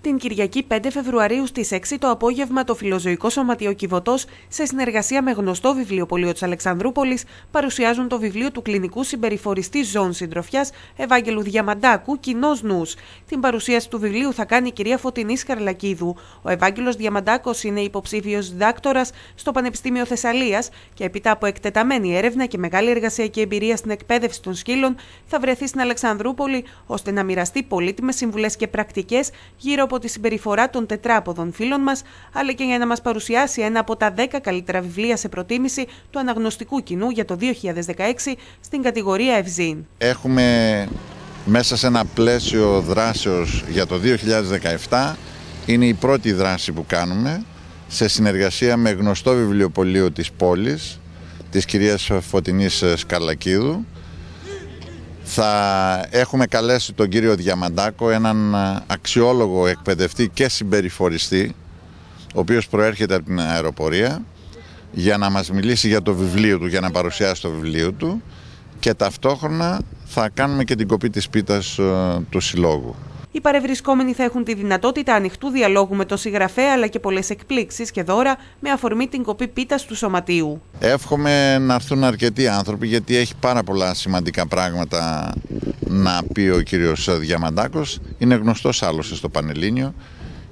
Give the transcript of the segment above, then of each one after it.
Την Κυριακή 5 Φεβρουαρίου στις 6 το απόγευμα το Φιλοζωικό Σωματείο Κιβωτός σε συνεργασία με γνωστό βιβλιοπωλείο της Αλεξανδρούπολης παρουσιάζουν το βιβλίο του κλινικού συμπεριφοριστή ζών συντροφιάς Ευάγγελου Διαμαντάκου «Κοινός νους». Την παρουσίαση του βιβλίου θα κάνει η κυρία Φωτεινής Καρλακίδου. Ο Ευάγγελος Διαμαντάκος είναι υποψήφιος διδάκτορας στο Πανεπιστήμιο Θεσσαλίας και επίτα από εκτεταμένη έρευνα και μεγάλη εργασιακή εμπειρία στην εκπαίδευση των σκύλων θα βρεθεί στην Αλεξανδρούπολη ώστε να μοιραστεί πολύτιμες συμβουλές και πρακτικές από τη συμπεριφορά των τετράποδων φίλων μας, αλλά και για να μας παρουσιάσει ένα από τα 10 καλύτερα βιβλία σε προτίμηση του αναγνωστικού κοινού για το 2016 στην κατηγορία Ευζήν. Έχουμε μέσα σε ένα πλαίσιο δράσεως για το 2017 είναι η πρώτη δράση που κάνουμε σε συνεργασία με γνωστό βιβλιοπωλείο της πόλης της κυρίας Φωτεινής Σκαλακίδου θα έχουμε καλέσει τον κύριο Διαμαντάκο, έναν ε, αξιόλογο εκπαιδευτή και συμπεριφοριστή, ο οποίος προέρχεται από την αεροπορία, για να μας μιλήσει για το βιβλίο του, για να παρουσιάσει το βιβλίο του και ταυτόχρονα θα κάνουμε και την κοπή της πίτας ε, του Συλλόγου. Οι παρευρισκόμενοι θα έχουν τη δυνατότητα ανοιχτού διαλόγου με τον συγγραφέα αλλά και πολλές εκπλήξεις και δώρα με αφορμή την κοπή πίτας του σωματείου. Εύχομαι να έρθουν αρκετοί άνθρωποι γιατί έχει πάρα πολλά σημαντικά πράγματα να πει ο κύριος Διαμαντάκος. Είναι γνωστός άλλωστε στο Πανελλήνιο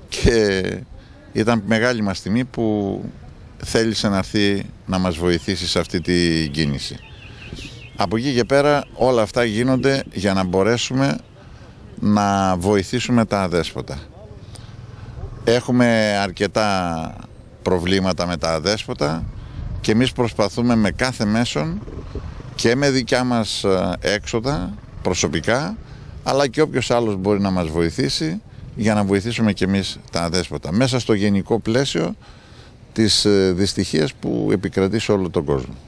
και ήταν μεγάλη μας τιμή που θέλησε να έρθει να μας βοηθήσει σε αυτή την κίνηση. Από εκεί και πέρα όλα αυτά γίνονται για να μπορέσουμε να βοηθήσουμε τα αδέσποτα. Έχουμε αρκετά προβλήματα με τα αδέσποτα και εμείς προσπαθούμε με κάθε μέσον και με δικιά μας ε, έξοδα προσωπικά αλλά και όποιος άλλος μπορεί να μας βοηθήσει για να βοηθήσουμε και εμείς τα αδέσποτα μέσα στο γενικό πλαίσιο της ε, δυστυχίας που επικρατεί σε όλο τον κόσμο.